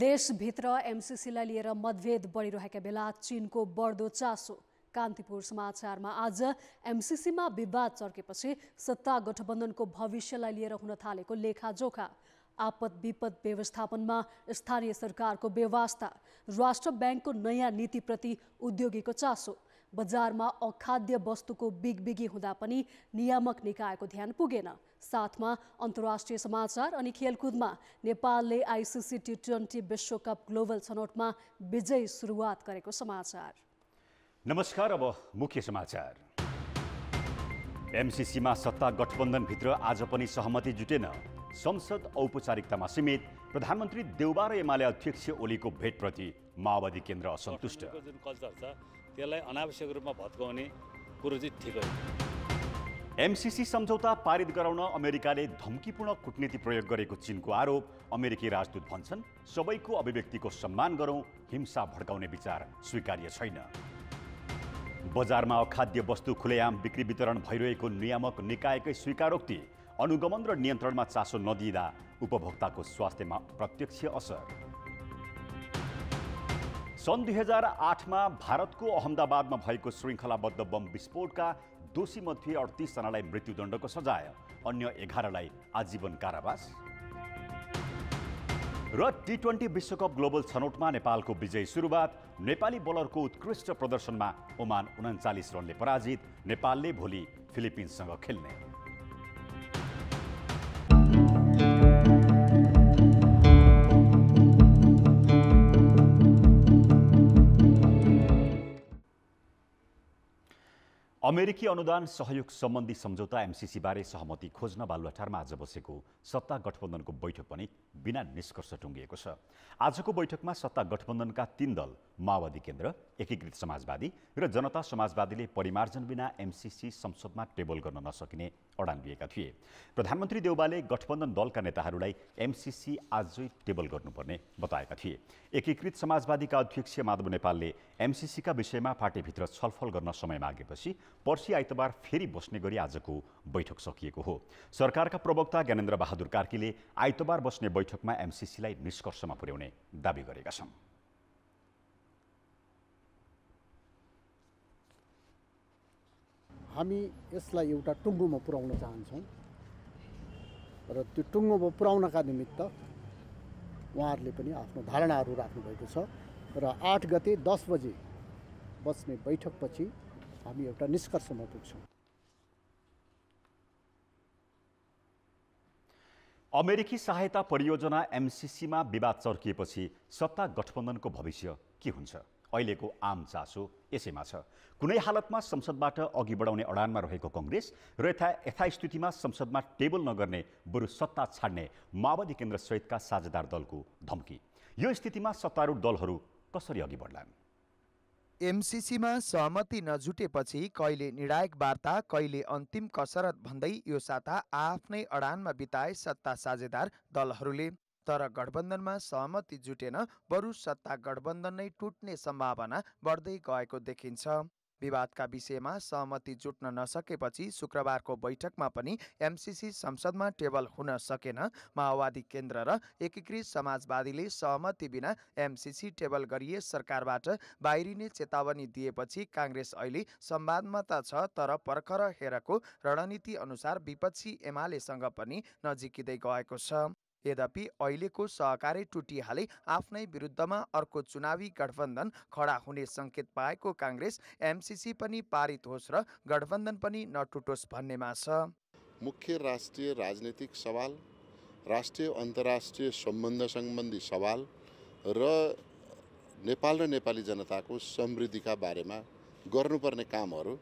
देशभित्र एमसिसीलाई लिएर मतभेद बढिरहेका बेला चिनको बढ्दो चासो कान्तिपुर समाचारमा आज एमसिसीमा विवाद चर्केपछि सत्ता गठबन्धनको भविष्यलाई लिएर हुन थालेको लेखाजोखा आपत विपद व्यवस्थापनमा स्थानीय सरकारको व्यवस्था राष्ट्र ब्याङ्कको नयाँ नीतिप्रति उद्योगीको चासो बजारमा अखाद्य वस्तुको बिगबिगी हुँदा पनि नियामक निकायको ध्यान पुगेन साथमा अन्तर्राष्ट्रिय समाचार अनि खेलकुदमा नेपालले आइसिसी टी ट्वेन्टी विश्वकप ग्लोबल छनौटमा विजय सुरुवात गरेको समाचार नमस्कार अब मुख्य समाचार एमसिसीमा सत्ता गठबन्धनभित्र आज पनि सहमति जुटेन संसद औपचारिकतामा सीमित प्रधानमन्त्री देउबा र एमाले अध्यक्ष ओलीको भेटप्रति माओवादी केन्द्र असन्तुष्ट जुन कल्चर छ त्यसलाई अनावश्यक रूपमा भत्काउने कुरो चाहिँ ठिक हो एमसिसी सम्झौता पारित गराउन अमेरिकाले धम्कीपूर्ण कुटनीति प्रयोग गरेको चिनको आरोप अमेरिकी राजदूत भन्छन् सबैको अभिव्यक्तिको सम्मान गरौँ हिंसा भड्काउने विचार स्वीकार्य छैन बजारमा खाद्य वस्तु खुलेआम बिक्री वितरण भइरहेको नियामक निकायकै स्वीकारोक्ति अनुगमन र नियन्त्रणमा चासो नदिँदा उपभोक्ताको स्वास्थ्यमा प्रत्यक्ष असर सन् दुई हजार आठमा भारतको अहमदाबादमा भएको श्रृङ्खलाबद्ध बम विस्फोटका दोषीमध्ये अडतिसजनालाई मृत्युदण्डको सजाय अन्य एघारलाई आजीवन कारावास र टी ट्वेन्टी विश्वकप ग्लोबल छनौटमा नेपालको विजय सुरुवात नेपाली बलरको उत्कृष्ट प्रदर्शनमा ओमान उन्चालिस रनले पराजित नेपालले भोलि फिलिपिन्ससँग खेल्ने अमेरिकी अनुदान सहयोग सम्बन्धी सम्झौता एमसिसीबारे सहमति खोज्न बालुवाठारमा आज बसेको सत्ता गठबन्धनको बैठक पनि बिना निष्कर्ष टुङ्गिएको छ आजको बैठकमा सत्ता गठबन्धनका तीन दल माओवादी केन्द्र एकीकृत समाजवादी र जनता समाजवादीले परिमार्जन बिना एमसिसी संसदमा टेबल गर्न नसकिने अडान थिए प्रधानमन्त्री देउबाले गठबन्धन दलका नेताहरूलाई एमसिसी आजै टेबल गर्नुपर्ने बताएका थिए एकीकृत समाजवादीका अध्यक्ष माधव नेपालले एमसिसीका विषयमा पार्टीभित्र छलफल गर्न समय मागेपछि पर्सि आइतबार फेरि बस्ने गरी आजको बैठक सकिएको हो सरकारका प्रवक्ता ज्ञानेन्द्र बहादुर कार्कीले आइतबार बस्ने बैठकमा एमसिसीलाई निष्कर्षमा पुर्याउने दावी गरेका छन् हामी यसलाई एउटा टुङ्गोमा पुर्याउन चाहन्छौँ र त्यो टुङ्गोमा पुर्याउनका निमित्त उहाँहरूले पनि आफ्नो धारणाहरू राख्नुभएको छ र आठ गते दस बजे बस्ने बैठकपछि हामी एउटा निष्कर्षमा पुग्छौँ अमेरिकी सहायता परियोजना एमसिसीमा विवाद चर्किएपछि सत्ता गठबन्धनको भविष्य के हुन्छ अहिलेको आम चासो यसैमा छ कुनै हालतमा संसदबाट अघि बढाउने अडानमा रहेको कङ्ग्रेस र यथा यथास्थितिमा संसदमा टेबल नगर्ने बरु सत्ता छाड्ने माओवादी केन्द्र सहितका साझेदार दलको धम्की यो स्थितिमा सत्तारूढ दलहरू कसरी अघि बढ्लान् एमसिसीमा सहमति नजुटेपछि कहिले निर्णायक वार्ता कहिले अन्तिम कसरत भन्दै यो साता आफ्नै अडानमा बिताए सत्ता साझेदार दलहरूले तर गठबन्धनमा सहमति जुटेन बरु सत्ता गठबन्धन नै टुट्ने सम्भावना बढ्दै गएको देखिन्छ विवादका विषयमा सहमति जुट्न नसकेपछि शुक्रबारको बैठकमा पनि एमसिसी संसदमा टेबल हुन सकेन माओवादी केन्द्र र एकीकृत समाजवादीले सहमति बिना एमसिसी टेबल गरिए सरकारबाट बाहिरिने चेतावनी दिएपछि काङ्ग्रेस अहिले संवादमा त छ तर पर्खर हेरको रणनीति अनुसार विपक्षी एमालेसँग पनि नजिकिँदै गएको छ यद्यपि अहिलेको सहकारी टुटिहाले आफ्नै विरुद्धमा अर्को चुनावी गठबन्धन खडा हुने सङ्केत पाएको काङ्ग्रेस एमसिसी पनि पारित होस् र गठबन्धन पनि नटुटोस् भन्नेमा छ मुख्य राष्ट्रिय राजनीतिक सवाल राष्ट्रिय अन्तर्राष्ट्रिय सम्बन्ध सम्बन्धी सवाल र नेपाल र नेपाली जनताको समृद्धिका बारेमा गर्नुपर्ने कामहरू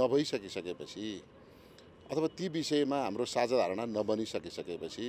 नभइसकिसकेपछि अथवा ती विषयमा हाम्रो साझा धारणा नबनिसकिसकेपछि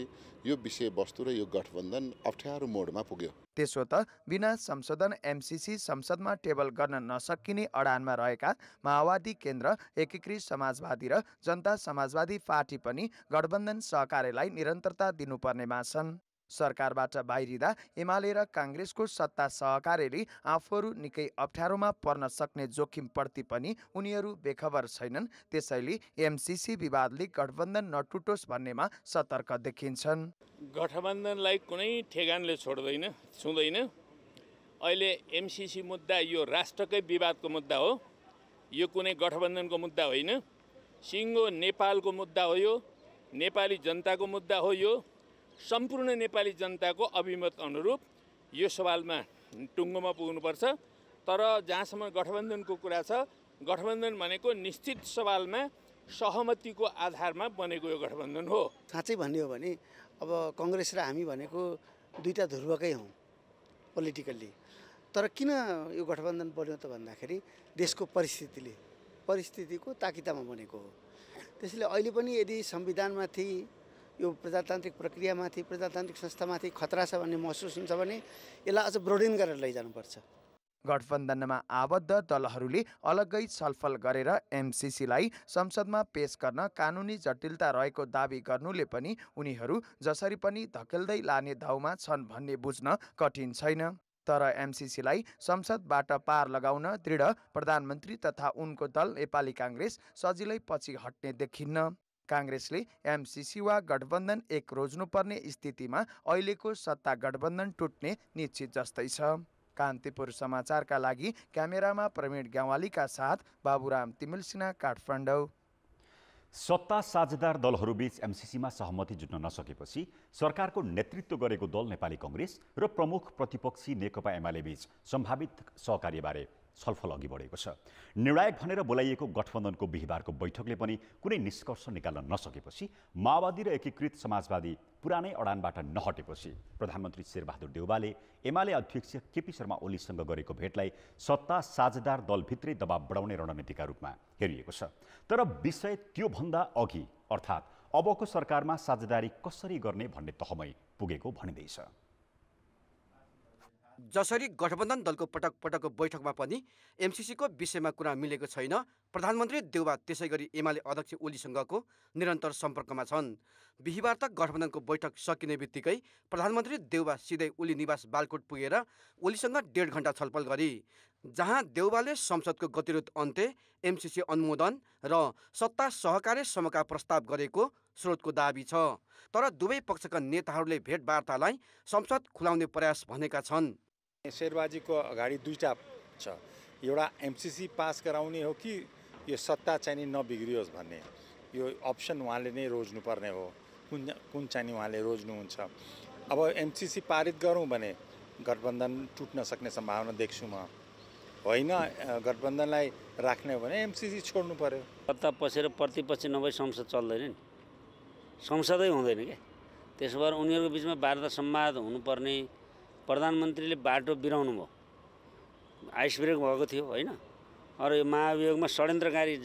यो विषयवस्तु र यो गठबन्धन अप्ठ्यारो मोडमा पुग्यो त्यसो त बिना संशोधन एमसिसी संसदमा टेबल गर्न नसकिने अडानमा रहेका माओवादी केन्द्र एकीकृत समाजवादी र जनता समाजवादी पार्टी पनि गठबन्धन सहकार्यलाई निरन्तरता दिनुपर्नेमा छन् सरकारबाट बाहिरिँदा एमाले र काङ्ग्रेसको सत्ता सहकार्यले आफूहरू निकै अप्ठ्यारोमा पर्न सक्ने जोखिमप्रति पनि उनीहरू बेखबर छैनन् त्यसैले एमसिसी विवादले गठबन्धन नटुटोस् भन्नेमा सतर्क देखिन्छन् गठबन्धनलाई कुनै ठेगानले छोड्दैन छुँदैन अहिले एमसिसी मुद्दा यो राष्ट्रकै विवादको मुद्दा हो यो कुनै गठबन्धनको मुद्दा होइन सिङ्गो नेपालको मुद्दा हो यो नेपाली जनताको मुद्दा हो यो सम्पूर्ण नेपाली जनताको अभिमत अनुरूप यो सवालमा टुङ्गोमा पुग्नुपर्छ तर जहाँसम्म गठबन्धनको कुरा छ गठबन्धन भनेको निश्चित सवालमा सहमतिको आधारमा बनेको यो गठबन्धन हो साँच्चै भन्ने हो भने अब कङ्ग्रेस र हामी भनेको दुईवटा ध्रुवकै हौँ पोलिटिकल्ली तर किन यो गठबन्धन बन्यो त भन्दाखेरि देशको परिस्थितिले परिस्थितिको ताकितामा बनेको हो त्यसैले अहिले पनि यदि संविधानमाथि यो प्रजातान्त्रिक प्रक्रियामाथि प्रजातान्त्रिक संस्थामाथि खतरा छ भन्ने महसुस हुन्छ भने यसलाई अझ ब्रोडिन गरेर लैजानुपर्छ गठबन्धनमा आबद्ध दलहरूले अलग्गै छलफल गरेर एमसिसीलाई संसदमा पेश गर्न कानुनी जटिलता रहेको दावी गर्नुले पनि उनीहरू जसरी पनि धकेल्दै लाने दाउमा छन् भन्ने बुझ्न कठिन छैन तर एमसिसीलाई संसदबाट पार लगाउन दृढ प्रधानमन्त्री तथा उनको दल नेपाली काङ्ग्रेस सजिलै पछि हट्ने देखिन्न काङ्ग्रेसले एमसिसी वा गठबन्धन एक रोज्नुपर्ने स्थितिमा अहिलेको सत्ता गठबन्धन टुट्ने निश्चित जस्तै छ कान्तिपुर समाचारका लागि क्यामेरामा प्रवीण ग्यावालीका साथ बाबुराम तिमिल सिन्हा काठमाडौँ सत्ता साझेदार दलहरूबीच एमसिसीमा सहमति जुट्न नसकेपछि सरकारको नेतृत्व गरेको दल नेपाली कङ्ग्रेस र प्रमुख प्रतिपक्षी नेकपा एमालेबीच सम्भावित सहकार्यबारे छलफल अघि बढेको छ निर्णायक भनेर बोलाइएको गठबन्धनको बिहिबारको बैठकले पनि कुनै निष्कर्ष निकाल्न नसकेपछि माओवादी र एकीकृत समाजवादी पुरानै अडानबाट नहटेपछि प्रधानमन्त्री शेरबहादुर देउबाले एमाले अध्यक्ष केपी शर्मा ओलीसँग गरेको भेटलाई सत्ता साझेदार दलभित्रै दबाब बढाउने रणनीतिका रूपमा हेरिएको छ तर विषय त्योभन्दा अघि अर्थात् अबको सरकारमा साझेदारी कसरी गर्ने भन्ने तहमै पुगेको भनिँदैछ जसरी गठबन्धन दलको पटक पटकको बैठकमा पनि एमसिसीको विषयमा कुरा मिलेको छैन प्रधानमन्त्री देउबा त्यसै गरी एमाले अध्यक्ष ओलीसँगको निरन्तर सम्पर्कमा छन् बिहिबार त गठबन्धनको बैठक सकिने बित्तिकै प्रधानमन्त्री देउबा सिधै ओली निवास बालकोट पुगेर ओलीसँग डेढ घन्टा छलफल गरी जहाँ देउबाले संसदको गतिरोध अन्त्य एमसिसी अनुमोदन र सत्ता सहकार्य समका प्रस्ताव गरेको स्रोतको दावी छ तर दुवै पक्षका नेताहरूले भेटवार्तालाई संसद खुलाउने प्रयास भनेका छन् शेरबाजीको अगाडि दुईवटा छ एउटा एमसिसी पास गराउने हो कि यो सत्ता चाहिँ नि नबिग्रियोस् भन्ने यो अप्सन उहाँले नै रोज्नुपर्ने हो कुन कुन चाहिँ उहाँले रोज्नुहुन्छ अब एमसिसी पारित गरौँ भने गठबन्धन टुट्न सक्ने सम्भावना देख्छु म होइन गठबन्धनलाई राख्ने हो भने एमसिसी छोड्नु पऱ्यो सत्ता पसेर प्रतिपक्ष नभई संसद चल्दैन नि संसदै हुँदैन क्या त्यसो भएर उनीहरूको बिचमा वार्ता सम्वाद हुनुपर्ने प्रधानमन्त्रीले बाटो बिराउनु भयो आइस ब्रेक भएको थियो होइन अरू यो महाभियोगमा षड्यन्त्रकारी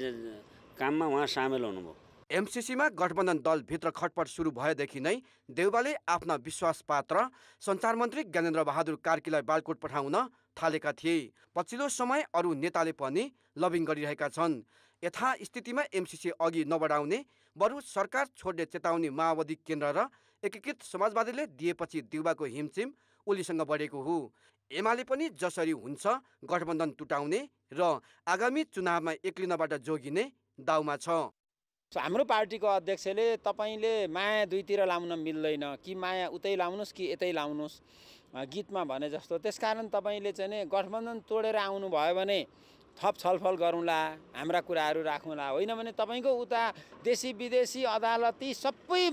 काममा उहाँ सामेल हुनुभयो एमसिसीमा गठबन्धन दलभित्र खटपट सुरु भएदेखि नै देउबाले आफ्ना विश्वास पात्र सञ्चार मन्त्री ज्ञानेन्द्र बहादुर कार्कीलाई बालकोट पठाउन थालेका थिए पछिल्लो समय अरू नेताले पनि लबिङ गरिरहेका छन् यथास्थितिमा एमसिसी अघि नबढाउने बरु सरकार छोड्ने चेतावनी माओवादी केन्द्र र एकीकृत समाजवादीले दिएपछि देउबाको हिमचिम ओलीसँग बढेको हो एमाले पनि जसरी हुन्छ गठबन्धन टुटाउने र आगामी चुनावमा एक्लिनबाट जोगिने दाउमा छ हाम्रो पार्टीको अध्यक्षले तपाईँले माया दुईतिर लाउन मिल्दैन कि माया उतै लाउनुहोस् कि यतै लाउनुहोस् गीतमा भने जस्तो त्यसकारण तपाईँले चाहिँ गठबन्धन तोडेर आउनुभयो भने थप छलफल गरौँला हाम्रा कुराहरू राखौँला होइन भने तपाईँको उता देशी विदेशी अदालती सबै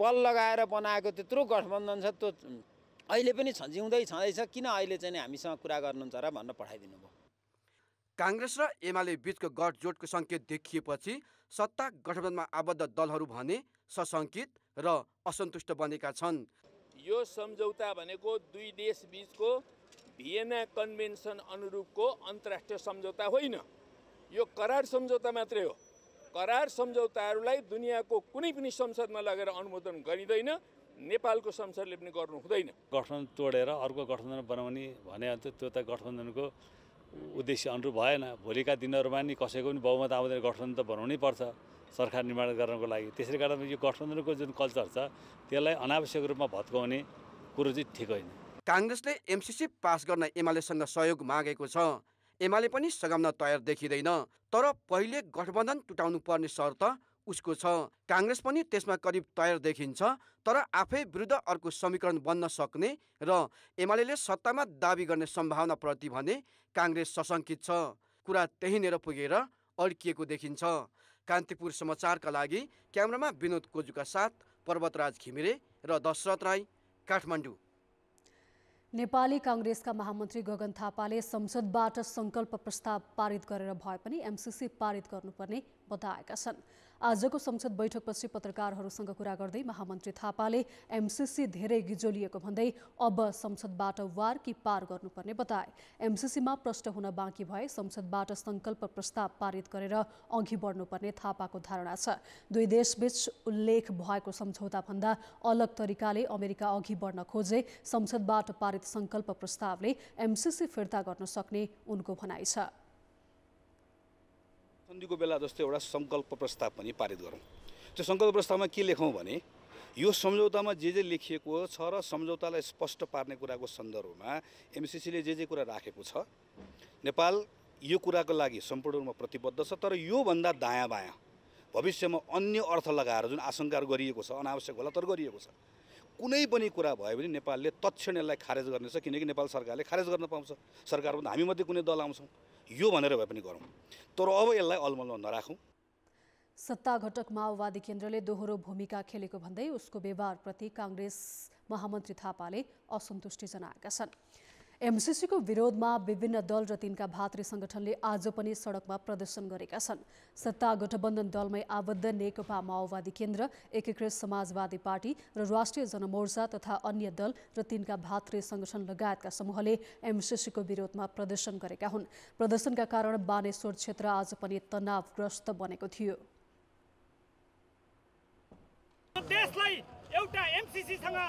बल लगाएर बनाएको त्यत्रो गठबन्धन छ त्यो अहिले पनि छ छँदैछ किन अहिले चाहिँ हामीसँग कुरा गर्नुहुन्छ र भनेर पठाइदिनु भयो काङ्ग्रेस र एमाले बिचको गठजोडको सङ्केत देखिएपछि सत्ता गठबन्धनमा आबद्ध दलहरू भने सशङ्कित र असन्तुष्ट बनेका छन् यो सम्झौता भनेको दुई देश बिचको भिएना कन्भेन्सन अनुरूपको अन्तर्राष्ट्रिय सम्झौता होइन यो करार सम्झौता मात्रै हो करार सम्झौताहरूलाई दुनियाँको कुनै पनि संसदमा लगेर अनुमोदन गरिँदैन नेपालको संसदले पनि गर्नु हुँदैन गठबन्धन तोडेर अर्को गठबन्धन बनाउने भने त्यो त गठबन्धनको उद्देश्य अनुरूप भएन भोलिका दिनहरूमा नि कसैको पनि बहुमत आउँदैन गठबन्धन त बनाउनै पर्छ सरकार निर्माण गर्नको लागि त्यसै गर्दा यो गठबन्धनको जुन कल्चर छ त्यसलाई अनावश्यक रूपमा भत्काउने कुरो चाहिँ ठिक होइन काङ्ग्रेसले एमसिसी पास गर्न एमालेसँग सहयोग मागेको छ एमाले पनि सघाउन तयार देखिँदैन तर पहिले गठबन्धन टुटाउनु पर्ने शर्त उसको छ काङ्ग्रेस पनि त्यसमा करिब तयार देखिन्छ तर आफै विरुद्ध अर्को समीकरण बन्न सक्ने र एमाले सत्तामा दावी गर्ने सम्भावनाप्रति भने काङ्ग्रेस सशङ्कित छ कुरा त्यहीँनिर पुगेर अड्किएको देखिन्छ कान्तिपुर समाचारका लागि क्यामरामा विनोद कोजुका साथ पर्वतराज घिमिरे र दशरथ राई काठमाडौँ नेपाली काङ्ग्रेसका महामन्त्री गगन थापाले संसदबाट सङ्कल्प प्रस्ताव पारित गरेर भए पनि एमसिसी पारित गर्नुपर्ने बताएका छन् आजको संसद बैठकपछि पत्रकारहरूसँग कुरा गर्दै महामन्त्री थापाले एमसिसी धेरै गिजोलिएको भन्दै अब संसदबाट वार कि पार गर्नुपर्ने बताए एमसिसीमा प्रष्ट हुन बाँकी भए संसदबाट संकल्प प्रस्ताव पारित गरेर अघि बढ्नुपर्ने थापाको धारणा छ दुई देशबीच उल्लेख भएको सम्झौताभन्दा अलग तरिकाले अमेरिका अघि बढ्न खोजे संसदबाट पारित संकल्प प्रस्तावले एमसिसी फिर्ता गर्न सक्ने उनको भनाइ छ सन्धिको बेला जस्तो एउटा सङ्कल्प प्रस्ताव पनि पारित गरौँ त्यो सङ्कल्प प्रस्तावमा के लेखौँ भने यो सम्झौतामा जे जे लेखिएको छ र सम्झौतालाई स्पष्ट पार्ने कुराको सन्दर्भमा एमसिसीले जे जे कुरा राखेको छ नेपाल यो कुराको लागि सम्पूर्ण रूपमा प्रतिबद्ध छ तर योभन्दा दायाँ बायाँ भविष्यमा अन्य अर्थ लगाएर जुन आशङ्का गरिएको छ अनावश्यक होला तर गरिएको छ कुनै पनि कुरा भयो भने नेपालले तत्क्षण यसलाई खारेज गर्नेछ किनकि नेपाल सरकारले खारेज गर्न पाउँछ सरकारभन्दा हामीमध्ये कुनै दल आउँछौँ यो भनेर भए पनि गरौँ तर अब यसलाई अलमलमा नराखौँ सत्ता घटक माओवादी केन्द्रले दोहोरो भूमिका खेलेको भन्दै उसको व्यवहारप्रति काङ्ग्रेस महामन्त्री थापाले असन्तुष्टि जनाएका छन् एमसिसीको विरोधमा विभिन्न दल र तिनका भातृ संगठनले आज पनि सडकमा प्रदर्शन गरेका छन् सत्ता गठबन्धन दलमै आबद्ध नेकपा माओवादी केन्द्र एकीकृत समाजवादी पार्टी र राष्ट्रिय जनमोर्चा तथा अन्य दल र तिनका भातृ संगठन लगायतका समूहले एमसिसीको विरोधमा प्रदर्शन गरेका हुन् प्रदर्शनका कारण बानेश्वर क्षेत्र आज पनि तनावग्रस्त बनेको थियो देशलाई एउटा एमसिसीसँग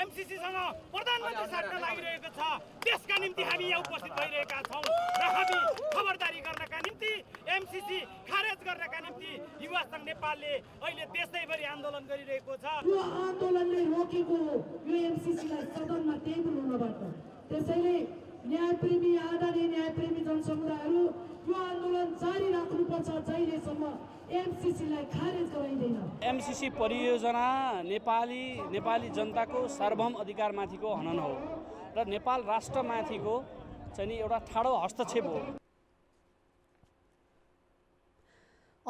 एमसिसीसँग प्रधानमन्त्री साट्न लागिरहेको छ त्यसका निम्ति हामी यहाँ उपस्थित भइरहेका छौँ र हामी खबरदारी गर्नका निम्ति एमसिसी खारेज गर्नका निम्ति युवा सङ्घ नेपालले अहिले देशैभरि आन्दोलन गरिरहेको छ यो आन्दोलनले रोकेको यो एमसिसीलाई सदनमा टेबल हुनबाट त्यसैले न्यायप्रेमी आदरणीय न्यायप्रेमी जनसमुदायहरू यो आन्दोलन जारी राख्नुपर्छ जहिलेसम्म एमसिसी परियोजना नेपाली नेपाली जनताको सार्वभौम अधिकारमाथिको हनन हो र नेपाल राष्ट्रमाथिको चाहिँ एउटा ठाडो हस्तक्षेप हो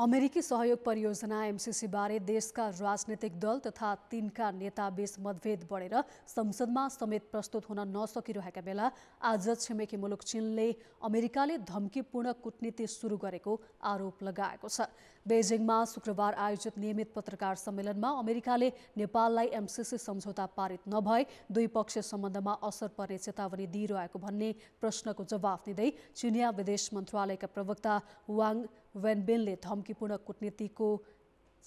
अमेरिकी सहयोग परियोजना एमसिसीबारे देशका राजनैतिक दल तथा तिनका नेताबीच मतभेद बढेर संसदमा समेत प्रस्तुत हुन नसकिरहेका बेला आज छिमेकी मुलुक चीनले अमेरिकाले धम्कीपूर्ण कुटनीति सुरु गरेको आरोप लगाएको छ बेजिङमा शुक्रबार आयोजित नियमित पत्रकार सम्मेलनमा अमेरिकाले नेपाललाई एमसिसी सम्झौता पारित नभए द्विपक्षीय सम्बन्धमा असर पर्ने चेतावनी दिइरहेको भन्ने प्रश्नको जवाफ दिँदै चिनिया विदेश मन्त्रालयका प्रवक्ता वाङ वेनबेन ने धमकीपूर्ण कूटनीति को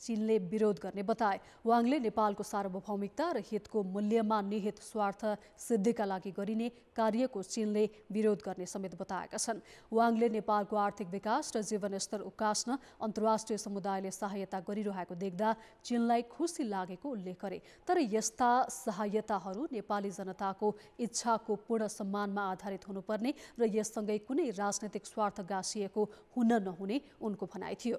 चीनले विरोध गर्ने बताए वाङले नेपालको सार्वभौमिकता र हितको मूल्यमा निहित स्वार्थ सिद्धिका लागि गरिने कार्यको चीनले विरोध गर्ने समेत बताएका छन् वाङले नेपालको आर्थिक विकास र जीवनस्तर उकास्न अन्तर्राष्ट्रिय समुदायले सहायता गरिरहेको देख्दा चीनलाई खुसी लागेको उल्लेख गरे तर यस्ता सहायताहरू नेपाली जनताको इच्छाको पूर्ण सम्मानमा आधारित हुनुपर्ने र यससँगै कुनै राजनैतिक स्वार्थ गाँसिएको हुन नहुने उनको भनाइ थियो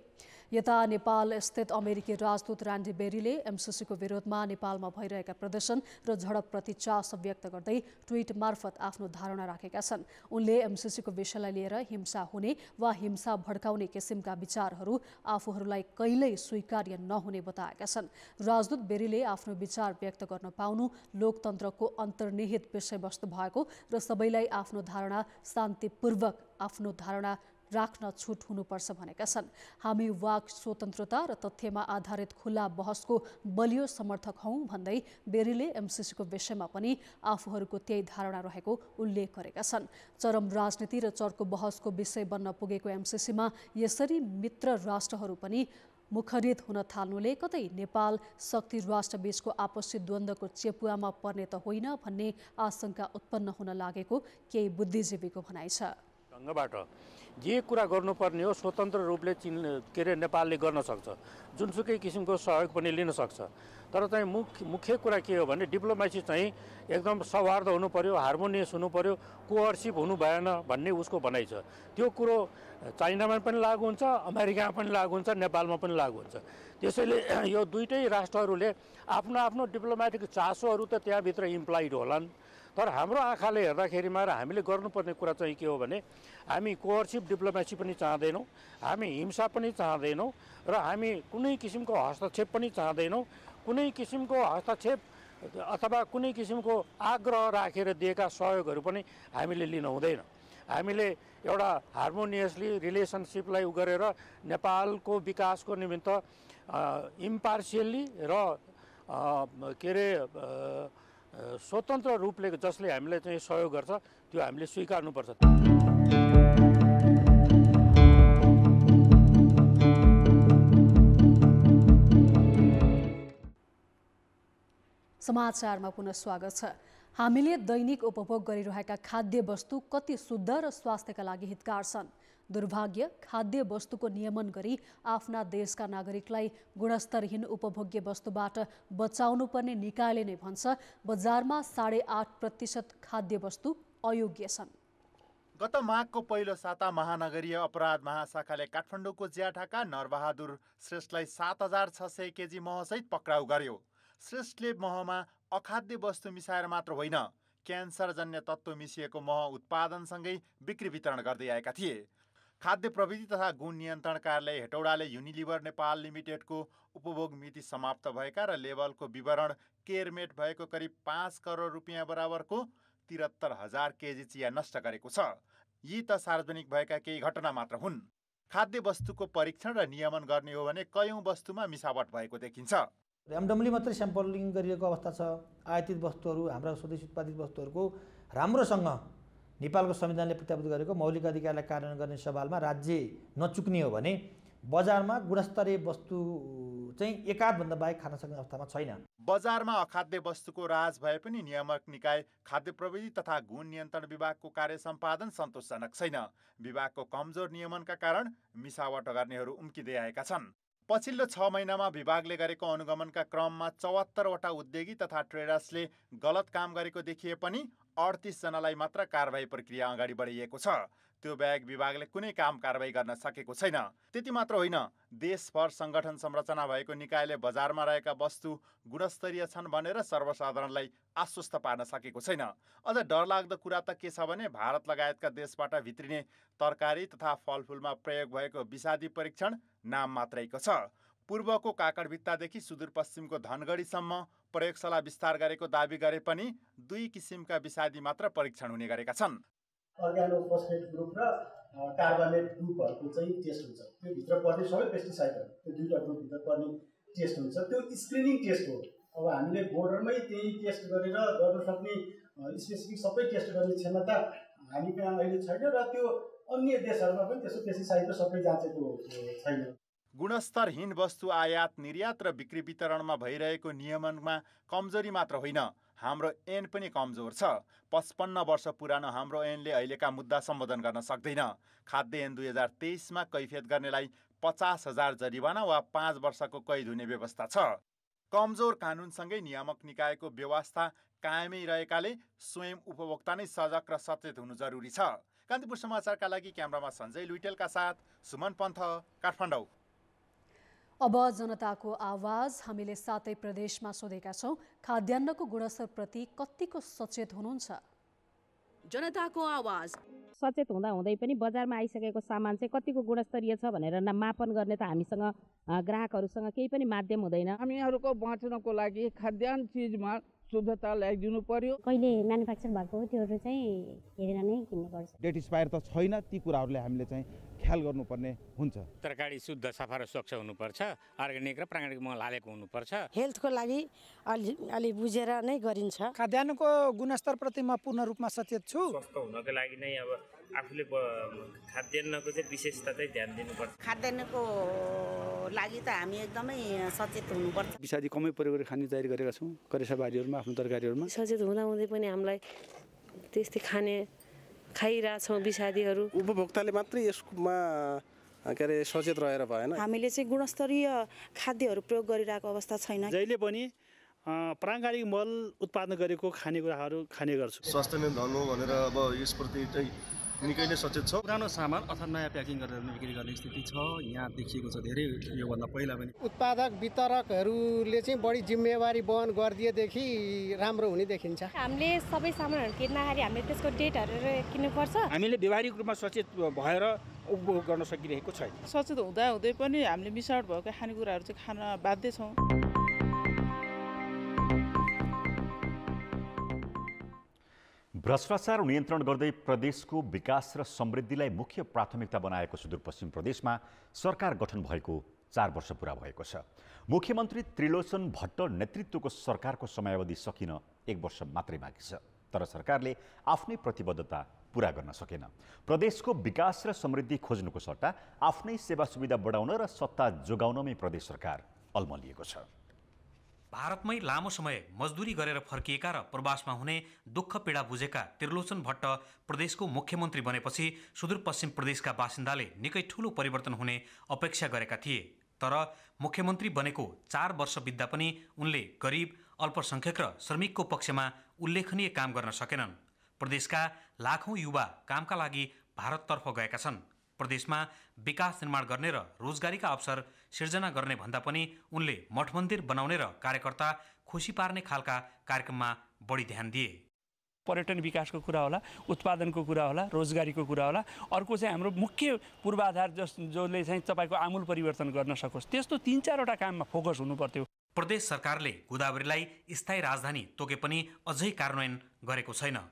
यता नेपाल स्थित अमेरिकी राजदूत रान्डी बेरीले एमसिसीको विरोधमा नेपालमा भइरहेका प्रदर्शन र झडपप्रति चास व्यक्त गर्दै ट्विट मार्फत आफ्नो धारणा राखेका छन् उनले एमसिसीको विषयलाई लिएर हिंसा हुने वा हिंसा भड्काउने किसिमका विचारहरू आफूहरूलाई कहिल्यै स्वीकार्य नहुने बताएका छन् राजदूत बेरीले आफ्नो विचार व्यक्त गर्न पाउनु लोकतन्त्रको अन्तर्निहित विषयवस्तु भएको र सबैलाई आफ्नो धारणा शान्तिपूर्वक आफ्नो धारणा राख्न छुट हुनुपर्छ भनेका छन् हामी वाक स्वतन्त्रता र तथ्यमा आधारित खुल्ला बहसको बलियो समर्थक हौ भन्दै बेरीले एमसिसीको विषयमा पनि आफूहरूको त्यही धारणा रहेको उल्लेख गरेका छन् चरम राजनीति र चर्को बहसको विषय बन्न पुगेको एमसिसीमा यसरी मित्र राष्ट्रहरू पनि मुखरित हुन थाल्नुले कतै नेपाल शक्ति राष्ट्रबीचको आपसी द्वन्द्वको चेपुवामा पर्ने त होइन भन्ने आशंका उत्पन्न हुन लागेको केही बुद्धिजीवीको भनाइ छ ढङ्गबाट जे कुरा गर्नुपर्ने हो स्वतन्त्र रूपले चिन के अरे नेपालले गर्न सक्छ जुनसुकै किसिमको सहयोग पनि लिन सक्छ तर चाहिँ मुख्य मुख्य कुरा के हो भने डिप्लोमेसी चाहिँ एकदम सौहार्द हुनु पऱ्यो हार्मोनियस हुनु पऱ्यो कोअरसिप हुनु भएन भन्ने उसको भनाइ छ त्यो कुरो चाइनामा पनि लागु हुन्छ अमेरिकामा पनि लागु हुन्छ नेपालमा पनि लागु हुन्छ त्यसैले यो दुइटै राष्ट्रहरूले आफ्नो आफ्नो डिप्लोमेटिक चासोहरू त त्यहाँभित्र इम्प्लाइड होलान् तर हाम्रो आँखाले हेर्दाखेरिमा र हामीले गर्नुपर्ने कुरा चाहिँ के हो भने हामी कोअरसिप डिप्लोमेसी पनि चाहँदैनौँ हामी हिंसा पनि चाहँदैनौँ र हामी कुनै किसिमको हस्तक्षेप पनि चाहँदैनौँ कुनै किसिमको हस्तक्षेप अथवा कुनै किसिमको आग्रह राखेर दिएका सहयोगहरू पनि हामीले लिनु हुँदैन हामीले एउटा हार्मोनियसली रिलेसनसिपलाई उ गरेर नेपालको विकासको निमित्त इम्पार्सियल्ली र के अरे स्वतन्त्र रूपले जसले हामीलाई चाहिँ सहयोग गर्छ त्यो हामीले स्वीकार्नुपर्छ समाचारमा पुनः स्वागत छ हामीले दैनिक उपभोग गरिरहेका खाद्य वस्तु कति शुद्ध र स्वास्थ्यका लागि हितकार छन् दुर्भाग्य खाद्य वस्तुको नियमन गरी आफ्ना देशका नागरिकलाई गुणस्तरहीन उपभोग्य वस्तुबाट बचाउनुपर्ने निकायले नै भन्छ बजारमा साढे आठ प्रतिशत खाद्य वस्तु अयोग्य छन् गत माघको पहिलो साता महानगरीय अपराध महाशाखाले काठमाडौँको ज्याठाका नरबहादुर श्रेष्ठलाई सात हजार छ सय केजी महसहित पक्राउ गर्यो श्रेष्ठले महमा अखाद्य वस्तु मिसाएर मात्र होइन क्यान्सरजन्य तत्त्व मिसिएको मह उत्पादनसँगै बिक्री वितरण गर्दै आएका थिए खाद्य प्रविधि तथा गुण नियन्त्रण कार्यालय हेटौडाले युनिलिभर नेपाल लिमिटेडको उपभोग मिति समाप्त भएका र लेबलको विवरण केयरमेट भएको करिब पाँच करोड रुपियाँ बराबरको त्रिहत्तर हजार केजी चिया नष्ट गरेको छ यी त सार्वजनिक भएका केही घटना मात्र हुन् खाद्य वस्तुको परीक्षण र नियमन गर्ने हो भने कयौँ वस्तुमा मिसावट भएको देखिन्छ ऱ्यान्डमली मात्रै स्याम्पलिङ गरिएको अवस्था छ आयातित वस्तुहरू हाम्रा स्वदेशी उत्पादित वस्तुहरूको राम्रोसँग नेपालको संविधानले प्रत्यापित गरेको मौलिक अधिकारलाई कार्यान्वयन गर्ने सवालमा राज्य नचुक्ने हो भने बजारमा गुणस्तरीय वस्तु चाहिँ एकाधभन्दा बाहेक खान सक्ने अवस्थामा छैन बजारमा अखाद्य वस्तुको राज भए पनि नियामक निकाय खाद्य प्रविधि तथा गुण नियन्त्रण विभागको कार्य सम्पादन सन्तोषजनक छैन विभागको कमजोर नियमनका कारण मिसावट गर्नेहरू उम्किँदै आएका छन् पछिल्लो छ महिनामा विभागले गरेको अनुगमनका क्रममा चौहत्तरवटा उद्योगी तथा ट्रेडर्सले गलत काम गरेको देखिए पनि अडतिसजनालाई मात्र कारवाही प्रक्रिया अगाडि बढाइएको छ त्यो बाहेक विभागले कुनै काम कारवाही गर्न सकेको छैन त्यति मात्र होइन देशभर सङ्गठन संरचना भएको निकायले बजारमा रहेका वस्तु गुणस्तरीय छन् भनेर सर्वसाधारणलाई आश्वस्त पार्न सकेको छैन अझ डरलाग्दो कुरा त के छ भने भारत लगायतका देशबाट भित्रिने तरकारी तथा फलफुलमा प्रयोग भएको विषादी परीक्षण नाम मात्रैको छ पूर्वको काकडभित्तादेखि सुदूरपश्चिमको धनगढीसम्म प्रयोगशाला विस्तार गरेको दावी गरे पनि दुई किसिमका विषादी मात्र परीक्षण हुने गरेका छन् अर्ग्यानो ग्रुप र कार्बोनेट ग्रुपहरूको चाहिँ टेस्ट हुन्छ त्यो भित्र पर्ने सबै पेस्टिसाइडहरू त्यो दुईवटा ग्रुपभित्र पर्ने टेस्ट हुन्छ त्यो स्क्रिनिङ टेस्ट हो अब हामीले बोर्डरमै त्यही टेस्ट गरेर गर्न सक्ने स्पेसिफिक सबै टेस्ट गर्ने क्षमता हामी कहाँ अहिले छैन र त्यो अन्य देशहरूमा पनि त्यसो पेस्टिसाइड त सबै जाँचेको छैन गुणस्तरहीन वस्तु आयात निर्यात र बिक्री वितरणमा भइरहेको नियमनमा कमजोरी मात्र होइन हाम्रो ऐन पनि कमजोर छ पचपन्न वर्ष पुरानो हाम्रो ऐनले अहिलेका मुद्दा सम्बोधन गर्न सक्दैन खाद्य ऐन दुई हजार तेइसमा कैफियत गर्नेलाई पचास हजार जरिवाना वा पाँच वर्षको कैद हुने व्यवस्था छ कमजोर कानुनसँगै नियामक निकायको व्यवस्था कायमै रहेकाले स्वयं उपभोक्ता नै सजग र सचेत हुनु जरुरी छ कान्तिपुर समाचारका लागि क्यामरामा सञ्जय लुइटेलका साथ सुमन पन्थ काठमाडौँ अब जनताको आवाज हामीले सातै प्रदेशमा सोधेका छौँ खाद्यान्नको गुणस्तरप्रति कत्तिको सचेत हुनुहुन्छ जनताको आवाज सचेत हुँदा हुँदै पनि बजारमा आइसकेको सामान चाहिँ कतिको गुणस्तरीय छ भनेर मापन गर्ने त हामीसँग ग्राहकहरूसँग केही पनि माध्यम हुँदैन हामीहरूको बाँच्नको लागि खाद्यान्न चिजमा शुद्धता ल्याइदिनु पर्यो कहिले म्यानुफ्याक्चर भएको त्योहरू चाहिँ हेरेर नै डेट स्पायर त छैन ती कुराहरूले हामीले चाहिँ ख्याल गर्नुपर्ने हुन्छ तरकारी शुद्ध सफा र स्वच्छ हुनुपर्छ अर्ग्यानिक र प्राङ्गणिक मल हालेको हुनुपर्छ हेल्थको लागि अलि अलि बुझेर नै गरिन्छ खाद्यान्नको गुणस्तरप्रति म पूर्ण रूपमा सचेत छु स्वस्थ हुनको लागि नै अब आफूले खाद्यान्नको चाहिँ विशेषता चाहिँ ध्यान दिनुपर्छ खाद्यान्नको लागि त हामी एकदमै सचेत हुनुपर्छ विषादी कमै प्रयोग गरेर खाने तयारी गरेका छौँ करेसाबारीहरूमा आफ्नो तरकारीहरूमा सचेत हुँदाहुँदै पनि हामीलाई त्यस्तै खाने खाइरहेछौँ विषादीहरू उपभोक्ताले मात्रै यसमा के अरे सचेत रहेर भएन हामीले चाहिँ गुणस्तरीय खाद्यहरू प्रयोग गरिरहेको अवस्था छैन जहिले पनि प्राङ्गारिक मल उत्पादन गरेको खानेकुराहरू खाने गर्छु स्वास्थ्य नै धन हो भनेर अब यसप्रति चाहिँ निकै नै सचेत छौँ पुरानो सामान अथवा नयाँ प्याकिङ गरेर बिक्री गर्ने स्थिति छ यहाँ देखिएको छ धेरै योभन्दा पहिला पनि उत्पादक वितरकहरूले चाहिँ बढी जिम्मेवारी वहन गरिदिएदेखि राम्रो हुने देखिन्छ हामीले सबै सामानहरू किन्दाखेरि हामीले त्यसको डेटहरू किन्नुपर्छ हामीले व्यवहारिक रूपमा सचेत भएर उपभोग गर्न सकिरहेको छैन सचेत हुँदा हुँदै पनि हामीले मिसआउट भएको खानेकुराहरू चाहिँ खान बाध्य छौँ भ्रष्टाचार नियन्त्रण गर्दै प्रदेशको विकास र समृद्धिलाई मुख्य प्राथमिकता बनाएको सुदूरपश्चिम प्रदेशमा सरकार गठन भएको चार वर्ष पुरा भएको छ मुख्यमन्त्री त्रिलोचन भट्ट नेतृत्वको सरकारको समयावधि सकिन एक वर्ष मात्रै बाँकी छ तर सरकारले आफ्नै प्रतिबद्धता पुरा गर्न सकेन प्रदेशको विकास र समृद्धि खोज्नुको सट्टा आफ्नै सेवा सुविधा बढाउन र सत्ता जोगाउनमै प्रदेश सरकार अल्मलिएको छ भारतमै लामो समय मजदुरी गरेर फर्किएका र प्रवासमा हुने दुःख पीडा बुझेका त्रिलोचन भट्ट प्रदेशको मुख्यमन्त्री बनेपछि सुदूरपश्चिम प्रदेशका बासिन्दाले निकै ठूलो परिवर्तन हुने अपेक्षा गरेका थिए तर मुख्यमन्त्री बनेको चार वर्ष बित्दा पनि उनले गरिब अल्पसङ्ख्यक र श्रमिकको पक्षमा उल्लेखनीय काम गर्न सकेनन् प्रदेशका लाखौँ युवा कामका लागि भारततर्फ गएका छन् प्रदेशमा विकास निर्माण गर्ने र रोजगारीका अवसर सिर्जना गर्ने भन्दा पनि उनले मठ मन्दिर बनाउने र कार्यकर्ता खुसी पार्ने खालका कार्यक्रममा बढी ध्यान दिए पर्यटन विकासको कुरा होला उत्पादनको कुरा होला रोजगारीको कुरा होला अर्को चाहिँ हाम्रो मुख्य पूर्वाधार जस जसले चाहिँ तपाईँको आमूल परिवर्तन गर्न सकोस् त्यस्तो तिन चारवटा काममा फोकस हुनु पर्थ्यो प्रदेश सरकारले गोदावरीलाई स्थायी राजधानी तोके पनि अझै कार्यान्वयन गरेको छैन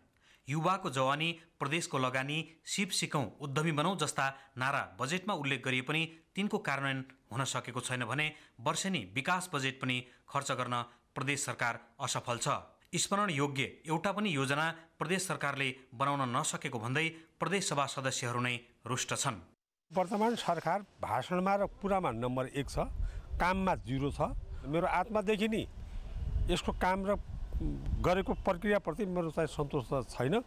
युवाको जवानी प्रदेशको लगानी सिप सिकौँ उद्यमी बनाऊ जस्ता नारा बजेटमा उल्लेख गरिए पनि तिनको कार्यान्वयन हुन सकेको छैन भने वर्षेनी विकास बजेट पनि खर्च गर्न प्रदेश सरकार असफल छ स्मरण योग्य एउटा पनि योजना प्रदेश सरकारले बनाउन नसकेको भन्दै प्रदेश सभा सदस्यहरू नै रुष्ट छन् वर्तमान सरकार भाषणमा र कुरामा नम्बर एक छ काममा जिरो छ मेरो आत्मादेखि नि यसको काम र गरेको प्रक्रियाप्रति मेरो चाहिँ सन्तोष छैन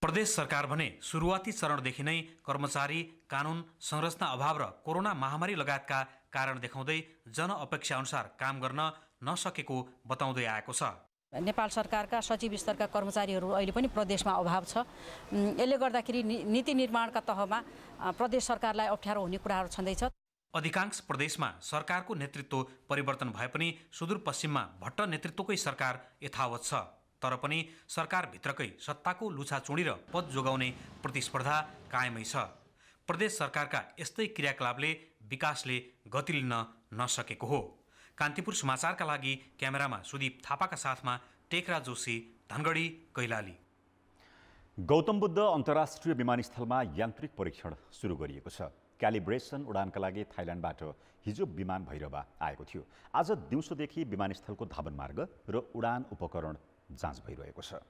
प्रदेश सरकार भने सुरुवाती चरणदेखि नै कर्मचारी कानुन संरचना अभाव र कोरोना महामारी लगायतका कारण देखाउँदै जन अनुसार काम गर्न नसकेको बताउँदै आएको छ नेपाल सरकारका सचिव स्तरका कर्मचारीहरू अहिले पनि प्रदेशमा अभाव छ यसले गर्दाखेरि नीति निर्माणका तहमा प्रदेश सरकारलाई अप्ठ्यारो हुने कुराहरू छँदैछ अधिकांश प्रदेशमा सरकारको नेतृत्व परिवर्तन भए पनि सुदूरपश्चिममा भट्ट नेतृत्वकै सरकार यथावत छ तर पनि सरकारभित्रकै सत्ताको चुडी र पद जोगाउने प्रतिस्पर्धा कायमै छ प्रदेश सरकारका यस्तै क्रियाकलापले विकासले गति लिन नसकेको हो कान्तिपुर समाचारका लागि क्यामेरामा सुदीप थापाका साथमा टेकरा जोशी धनगढी कैलाली गौतम बुद्ध अन्तर्राष्ट्रिय विमानस्थलमा यान्त्रिक परीक्षण सुरु गरिएको छ क्यालिब्रेसन उडानका लागि थाइल्यान्डबाट हिजो विमान भैरवा आएको थियो आज दिउँसोदेखि विमानस्थलको धावन मार्ग र उडान उपकरण जाँच भइरहेको छ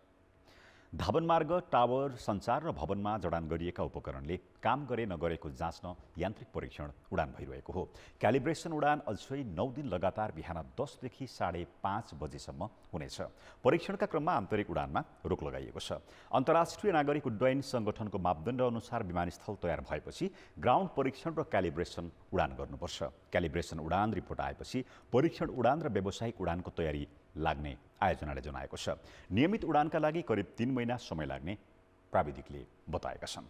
मार्ग टावर सञ्चार र भवनमा जडान गरिएका उपकरणले काम गरे नगरेको जाँच्न यान्त्रिक परीक्षण उडान भइरहेको हो क्यालिब्रेसन उडान अझै नौ दिन लगातार बिहान दसदेखि साढे पाँच बजेसम्म हुनेछ परीक्षणका क्रममा आन्तरिक उडानमा रोक लगाइएको छ अन्तर्राष्ट्रिय नागरिक उड्डयन सङ्गठनको मापदण्ड अनुसार विमानस्थल तयार भएपछि ग्राउन्ड परीक्षण र क्यालिब्रेसन उडान गर्नुपर्छ क्यालिब्रेसन उडान रिपोर्ट आएपछि परीक्षण उडान र व्यावसायिक उडानको तयारी लाग्ने आयोजनाले जनाएको छ नियमित उडानका लागि करिब तिन महिना समय लाग्ने प्राविधिकले बताएका छन्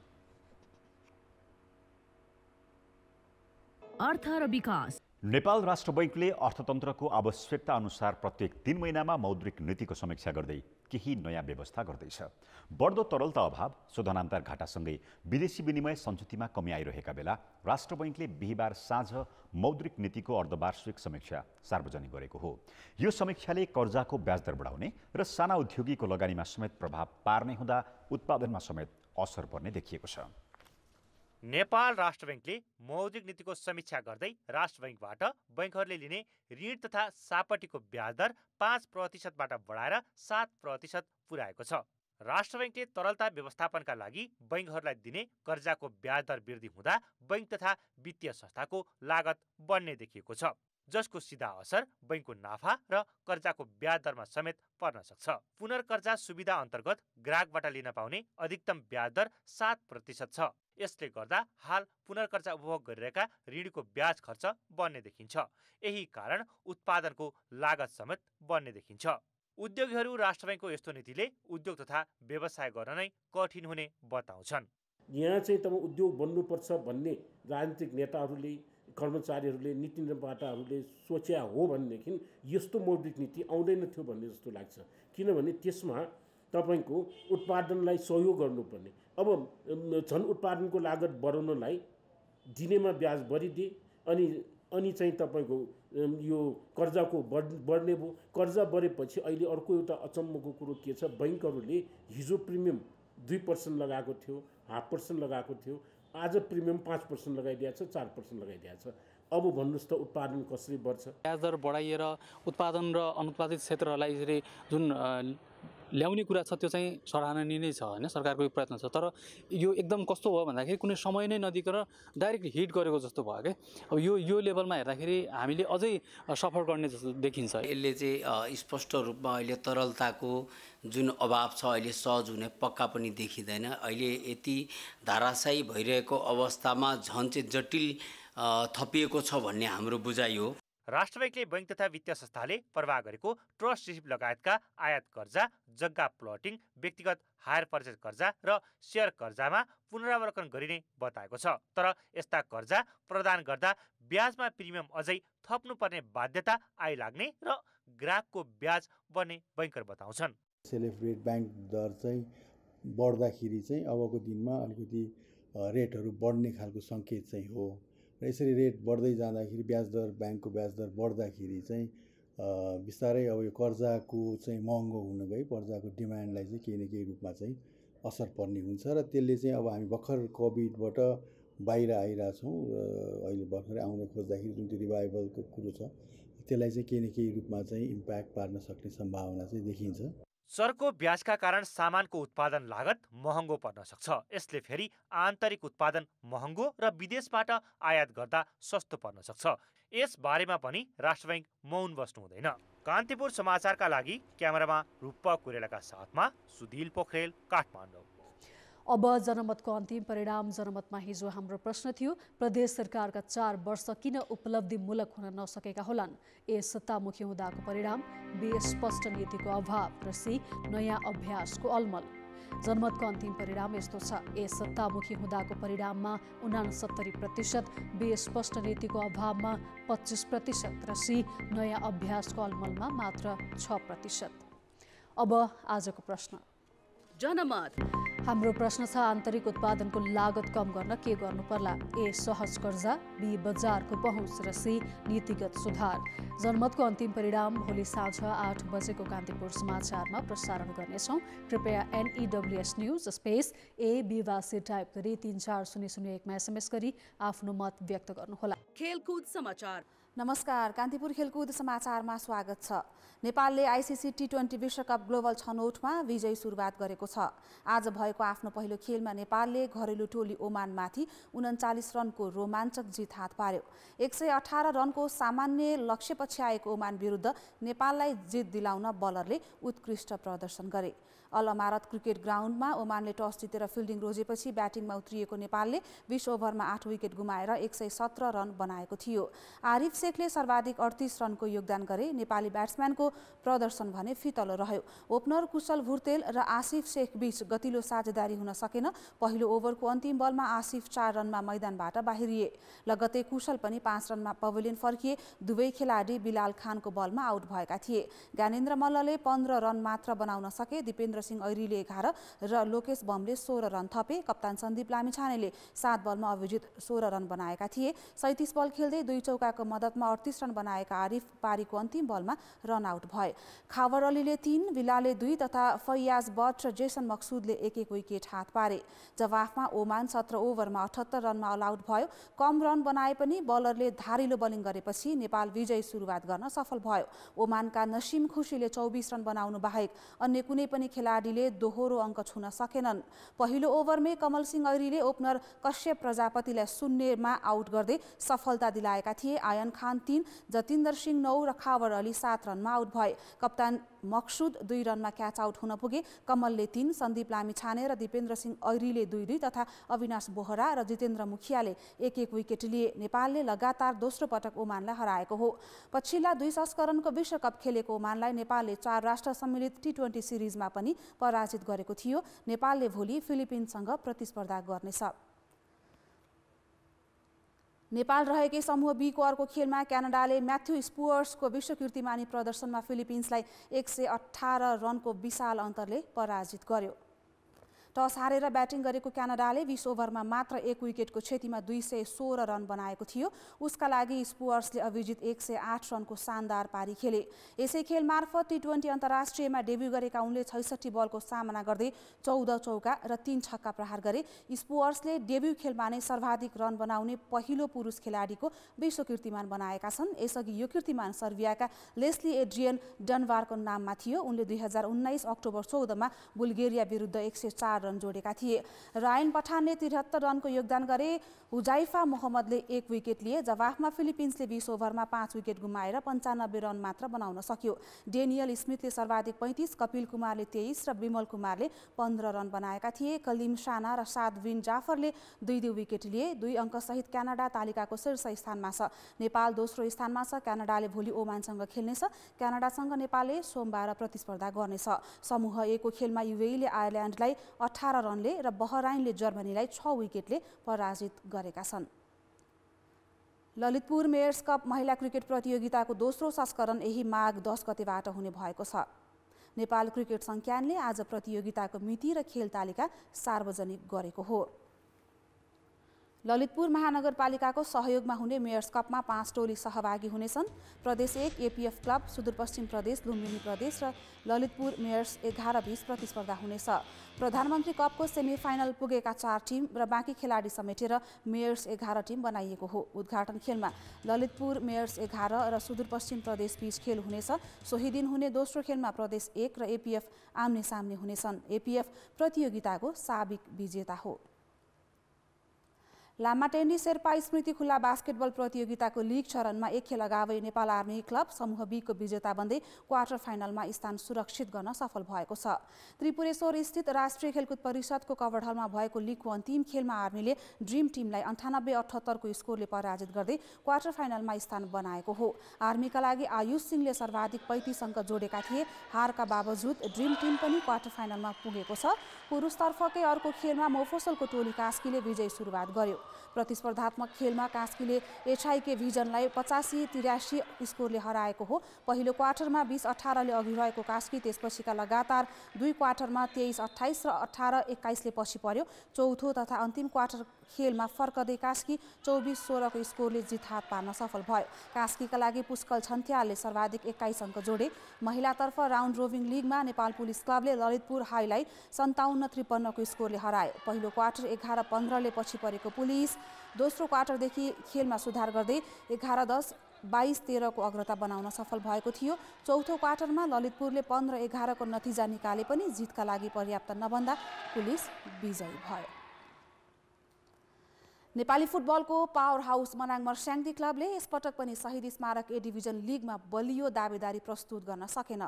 विकास नेपाल राष्ट्र बैङ्कले अर्थतन्त्रको आवश्यकता अनुसार प्रत्येक तिन महिनामा मौद्रिक नीतिको समीक्षा गर्दै केही नयाँ व्यवस्था गर्दैछ बढ्दो तरलता अभाव शोधनान्तर घाटासँगै विदेशी विनिमय सञ्चुतिमा कमी आइरहेका बेला राष्ट्र बैङ्कले बिहिबार साँझ मौद्रिक नीतिको अर्धवार्षिक समीक्षा सार्वजनिक गरेको हो यो समीक्षाले कर्जाको ब्याजदर बढाउने र साना उद्योगीको लगानीमा समेत प्रभाव पार्ने हुँदा उत्पादनमा समेत असर पर्ने देखिएको छ नेपाल राष्ट्र ब्याङ्कले मौद्रिक नीतिको समीक्षा गर्दै राष्ट्र ब्याङ्कबाट बैङ्कहरूले लिने ऋण तथा सापट्टिको ब्याजदर दर पाँच प्रतिशतबाट बढाएर सात प्रतिशत पुर्याएको छ राष्ट्र ब्याङ्कले तरलता व्यवस्थापनका लागि बैङ्कहरूलाई दिने कर्जाको ब्याजदर वृद्धि हुँदा बैङ्क तथा वित्तीय संस्थाको लागत बढ्ने देखिएको छ जसको सिधा असर बैङ्कको नाफा र कर्जाको ब्याज दरमा समेत पर्न सक्छ पुनर्कर्जा सुविधा अन्तर्गत ग्राहकबाट लिन पाउने अधिकतम ब्याज दर सात प्रतिशत छ यसले गर्दा हाल पुनर्कर्जा उपभोग गरिरहेका ऋणको ब्याज खर्च बढ्ने देखिन्छ यही कारण उत्पादनको लागत समेत बढ्ने देखिन्छ उद्योगीहरू राष्ट्र ब्याङ्कको यस्तो नीतिले उद्योग तथा व्यवसाय गर्न नै कठिन हुने बताउँछन् यहाँ चाहिँ तब उद्योग बन्नुपर्छ भन्ने राजनीतिक नेताहरूले कर्मचारीहरूले नीति निर्माताहरूले सोच्या हो भनेदेखि यस्तो मौद्रिक नीति आउँदैन थियो भन्ने जस्तो लाग्छ किनभने त्यसमा तपाईँको उत्पादनलाई सहयोग गर्नुपर्ने अब झन् उत्पादनको लागत बढाउनलाई दिनेमा ब्याज बढिदिए अनि अनि चाहिँ तपाईँको यो कर्जाको बढ बढ्ने भयो कर्जा बढेपछि अहिले अर्को एउटा अचम्मको कुरो के छ ब्याङ्कहरूले हिजो प्रिमियम दुई पर्सेन्ट लगाएको थियो हाफ पर्सेन्ट लगाएको थियो आज प्रिमियम पाँच पर्सेन्ट लगाइदिएको छ चार पर्सेन्ट लगाइदिएको छ अब भन्नुहोस् त उत्पादन कसरी बढ्छ ब्याज दर बढाइएर उत्पादन र अनुत्पादित क्षेत्रहरूलाई यसरी जुन ल्याउने कुरा छ त्यो चाहिँ सराहनीय नै छ होइन सरकारको प्रयत्न छ तर यो एकदम कस्तो भयो भन्दाखेरि कुनै समय नै नदिएर डाइरेक्ट हिट गरेको जस्तो भयो क्या अब यो यो लेभलमा हेर्दाखेरि हामीले अझै सफर गर्ने जस्तो देखिन्छ यसले चाहिँ स्पष्ट रूपमा अहिले तरलताको जुन अभाव छ अहिले सहज हुने पक्का पनि देखिँदैन अहिले यति धाराशायी भइरहेको अवस्थामा झन् चाहिँ जटिल थपिएको छ भन्ने हाम्रो बुझाइ हो राष्ट्र ब्याङ्कले बैङ्क तथा वित्तीय संस्थाले प्रवाह गरेको ट्रस्ट रिसिप लगायतका आयात कर्जा जग्गा प्लटिङ व्यक्तिगत हायर पर्चेज कर्जा र सेयर कर्जामा पुनरावलोकन गरिने बताएको छ तर यस्ता कर्जा प्रदान गर्दा ब्याजमा प्रिमियम अझै थप्नुपर्ने बाध्यता आइलाग्ने र ग्राहकको ब्याज बन्ने बैङ्कर बताउँछन् सेलेब्रेट ब्याङ्क दर चाहिँ बढ्दाखेरि चाहिँ अबको दिनमा अलिकति रेटहरू बढ्ने खालको सङ्केत चाहिँ हो र यसरी रेट बढ्दै जाँदाखेरि ब्याज दर ब्याङ्कको ब्याज दर बढ्दाखेरि चाहिँ बिस्तारै अब यो कर्जाको चाहिँ महँगो हुन गयो कर्जाको डिमान्डलाई चाहिँ केही न केही रूपमा चाहिँ असर पर्ने हुन्छ र त्यसले चाहिँ अब हामी भर्खर कोभिडबाट बाहिर आइरहेछौँ र अहिले भर्खरै आउन खोज्दाखेरि जुन त्यो रिभाइभलको कुरो छ त्यसलाई चाहिँ केही न केही रूपमा चाहिँ इम्प्याक्ट पार्न सक्ने सम्भावना चाहिँ देखिन्छ चर्को ब्याजका कारण सामानको उत्पादन लागत महँगो पर्न सक्छ यसले फेरि आन्तरिक उत्पादन महँगो र विदेशबाट आयात गर्दा सस्तो पर्न सक्छ यस बारेमा पनि राष्ट्र ब्याङ्क मौन बस्नु हुँदैन कान्तिपुर समाचारका लागि क्यामेरामा रूप कुरेलाका साथमा सुधील पोखरेल काठमाडौँ अब जनमतको अन्तिम परिणाम जनमतमा हिजो हाम्रो प्रश्न थियो प्रदेश सरकारका चार वर्ष किन उपलब्धिमूलक हुन नसकेका होलान् ए सत्तामुखी हुँदाको परिणाम बे स्पष्ट नीतिको अभाव र सी नयाँ अभ्यासको अलमल जनमतको अन्तिम परिणाम यस्तो छ ए सत्तामुखी हुँदाको परिणाममा उनासत्तरी प्रतिशत बे स्पष्ट नीतिको अभावमा पच्चिस प्रतिशत र सी नयाँ अभ्यासको अलमलमा मात्र छ प्रतिशत अब आजको प्रश्न जनमत हाम्रो प्रश्न छ आन्तरिक उत्पादनको लागत कम गर्न के गर्नु पर्ला ए सहज कर्जा बी बजारको पहुँच र सी नीतिगत सुधार जनमतको अन्तिम परिणाम भोलि साँझ आठ बजेको कान्तिपुर समाचारमा प्रसारण गर्नेछौँ कृपया N E W S news space A B type गरी तिन चार शून्य शून्य एकमा एसएमएस गरी आफ्नो मत व्यक्त गर्नुहोला खेलकुद समाचार नमस्कार कान्तिपुर खेलकुद समाचारमा स्वागत छ नेपालले आइसिसी टी ट्वेन्टी विश्वकप ग्लोबल छनौटमा विजयी सुरुवात गरेको छ आज भएको आफ्नो पहिलो खेलमा नेपालले घरेलु टोली ओमानमाथि उन्चालिस रनको रोमाञ्चक जित हात पार्यो एक सय अठार रनको सामान्य लक्ष्य पछि आएको ओमान विरुद्ध नेपाललाई जित दिलाउन बलरले उत्कृष्ट प्रदर्शन गरे अल अमारत क्रिकेट ग्राउन्डमा ओमानले टस जितेर फिल्डिङ रोजेपछि ब्याटिङमा उत्रिएको नेपालले बिस ओभरमा आठ विकेट गुमाएर एक सय सत्र रन बनाएको थियो आरिफ शेखले सर्वाधिक अडतिस रनको योगदान गरे नेपाली ब्याट्सम्यानको प्रदर्शन भने फितलो रह्यो ओपनर कुशल भुर्तेल र आसिफ शेख बीच गतिलो साझेदारी हुन सकेन पहिलो ओभरको अन्तिम बलमा आसिफ चार रनमा मैदानबाट बाहिरिए लगतै कुशल पनि पाँच रनमा पवेलियन फर्किए दुवै खेलाडी बिलाल खानको बलमा आउट भएका थिए ज्ञानेन्द्र मल्लले पन्ध्र रन मात्र बनाउन सके दिपेन्द्र सिंह ऐरीले एघार र लोकेश बमले सोह्र रन थपे कप्तान सन्दीप लामिछानेले सात बलमा अभिजित सोह्र रन बनाएका थिए सैतिस बल खेल्दै दुई चौकाको मद्दतमा अडतिस रन बनाएका आरिफ पारीको अन्तिम बलमा रन आउट भए खावर अलीले तीन विलाले दुई तथा फैयाज बट र जेसन मक्सुदले एक एक विकेट हात पारे जवाफमा ओमान सत्र ओभरमा अठहत्तर रनमा अल आउट भयो कम रन बनाए पनि बलरले धारिलो बलिङ गरेपछि नेपाल विजय सुरुवात गर्न सफल भयो ओमानका नसिम खुसीले चौबिस रन बनाउनु बाहेक अन्य कुनै पनि खेला खेलाडीले दोहोरो अङ्क छुन सकेनन् पहिलो ओभरमै सिंह ऐरीले ओपनर कश्यप प्रजापतिलाई शून्यमा आउट गर्दै सफलता दिलाएका थिए आयन खान तीन जतिन्दर सिंह नौ र खावर अली सात रनमा आउट भए कप्तान मक्सुद दुई रनमा क्याच आउट हुन पुगे कमलले तीन सन्दीप लामी छाने र दिपेन्द्र सिंह ऐरीले दुई दुई तथा अविनाश बोहरा र जितेन्द्र मुखियाले एक एक विकेट लिए नेपालले लगातार दोस्रो पटक ओमानलाई हराएको हो पछिल्ला दुई संस्करणको विश्वकप खेलेको ओमानलाई नेपालले चार राष्ट्र सम्मिलित टी ट्वेन्टी सिरिजमा पनि पराजित गरेको थियो नेपालले भोलि फिलिपिन्ससँग प्रतिस्पर्धा गर्नेछ नेपाल रहेकै समूह बीको अर्को खेलमा क्यानाडाले म्याथ्यु स्पोर्सको विश्वकीर्तिमानी प्रदर्शनमा फिलिपिन्सलाई एक सय अठार रनको विशाल अन्तरले पराजित गर्यो टस हारेर ब्याटिङ गरेको क्यानाडाले बिस ओभरमा मात्र एक विकेटको क्षतिमा दुई सय सोह्र रन बनाएको थियो उसका लागि स्पुअर्सले अभिजित एक सय आठ रनको शानदार पारी खेले यसै खेल मार्फत टी ट्वेन्टी अन्तर्राष्ट्रियमा डेब्यू गरेका उनले छैसठी बलको सामना गर्दै चौध चौका र तीन छक्का प्रहार गरे स्पुअर्सले डेब्यू खेलमा नै सर्वाधिक रन बनाउने पहिलो पुरुष खेलाडीको विश्व कीर्तिमान बनाएका छन् यसअघि यो कीर्तिमान सर्बियाका लेस्ली एड्रियन डनवारको नाममा थियो उनले दुई हजार उन्नाइस अक्टोबर चौधमा बुल्गेरिया विरुद्ध एक सय चार रन जोडेका थिए रायन पठानले त्रिहत्तर रनको योगदान गरे हुजाइफा मोहम्मदले एक विकेट लिए जवाफमा फिलिपिन्सले बिस ओभरमा पाँच विकेट गुमाएर पन्चानब्बे रन मात्र बनाउन सक्यो डेनियल स्मिथले सर्वाधिक पैँतिस कपिल कुमारले तेइस र विमल कुमारले पन्ध्र रन बनाएका थिए कलिम साना र सादविन जाफरले दुई दुई विकेट लिए दुई अङ्कसहित क्यानाडा तालिकाको शीर्ष स्थानमा छ नेपाल दोस्रो स्थानमा छ क्यानाडाले भोलि ओमानसँग खेल्नेछ क्यानाडासँग नेपालले सोमबार प्रतिस्पर्धा गर्नेछ समूह एको खेलमा युएले आयरल्यान्डलाई अठार रनले र बहराइनले जर्मनीलाई छ विकेटले पराजित गरेका छन् ललितपुर मेयर्स कप महिला क्रिकेट प्रतियोगिताको दोस्रो संस्करण यही माघ दस गतेबाट हुने भएको छ नेपाल क्रिकेट सङ्ख्यानले आज प्रतियोगिताको मिति र खेल तालिका सार्वजनिक गरेको हो ललितपुर महानगरपालिकाको सहयोगमा हुने मेयर्स कपमा पाँच टोली सहभागी हुनेछन् प्रदेश एक एपिएफ क्लब सुदूरपश्चिम प्रदेश लुम्बिनी प्रदेश र ललितपुर मेयर्स एघार बिस प्रतिस्पर्धा हुनेछ प्रधानमन्त्री कपको सेमिफाइनल पुगेका चार टिम र बाँकी खेलाडी समेटेर मेयर्स एघार टिम बनाइएको हो उद्घाटन खेलमा ललितपुर मेयर्स एघार र सुदूरपश्चिम प्रदेश बिच खेल हुनेछ सोही दिन हुने दोस्रो खेलमा प्रदेश एक र एपिएफ आम्ने सामने हुनेछन् एपिएफ प्रतियोगिताको साबिक विजेता हो लामा टेनिस शेर्पा स्मृति खुल्ला बास्केटबल प्रतियोगिताको लिग चरणमा एक खेल अगावै नेपाल आर्मी क्लब समूह बीको विजेता बन्दै क्वार्टर फाइनलमा स्थान सुरक्षित गर्न सफल भएको छ त्रिपुरेश्वर स्थित राष्ट्रिय खेलकुद परिषदको कवरढलमा भएको लिगको अन्तिम खेलमा आर्मीले ड्रिम टिमलाई अन्ठानब्बे अठहत्तरको स्कोरले पराजित गर्दै क्वार्टर फाइनलमा स्थान बनाएको हो आर्मीका लागि आयुष सिंहले सर्वाधिक पैँतिस अङ्क जोडेका थिए हारका बावजुद ड्रिम टिम पनि क्वार्टर फाइनलमा पुगेको छ पुरुषतर्फकै अर्को खेलमा मोफोसलको टोली कास्कीले विजय सुरुवात गर्यो प्रतिस्पर्धात्मक खेलमा कास्कीले एचआइके भिजनलाई पचासी तिरासी स्कोरले हराएको हो पहिलो क्वार्टरमा बिस अठारले अघि रहेको कास्की त्यसपछिका लगातार दुई क्वार्टरमा तेइस अठाइस र अठार एक्काइसले पछि पर्यो चौथो तथा अन्तिम क्वार्टर खेलमा फर्कदै कास्की चौबिस सोह्रको स्कोरले जित हात पार्न सफल भयो कास्कीका लागि पुष्कल छन्थ्यालले सर्वाधिक एक्काइस अङ्क जोडे महिलातर्फ राउन्ड रोभिङ लिगमा नेपाल पुलिस क्लबले ललितपुर हाईलाई सन्ताउन्न त्रिपन्नको स्कोरले हरायो पहिलो क्वार्टर एघार पन्ध्रले पछि परेको पुलिस दोस्रो क्वार्टरदेखि खेलमा सुधार गर्दै एघार दस बाइस तेह्रको अग्रता बनाउन सफल भएको थियो चौथो क्वार्टरमा ललितपुरले पन्ध्र एघारको नतिजा निकाले पनि जितका लागि पर्याप्त नभन्दा पुलिस विजयी भयो नेपाली फुटबलको पावर हाउस मनाङ मर्स्याङ्दी क्लबले यसपटक पनि शहीद स्मारक ए डिभिजन लिगमा बलियो दावेदारी प्रस्तुत गर्न सकेन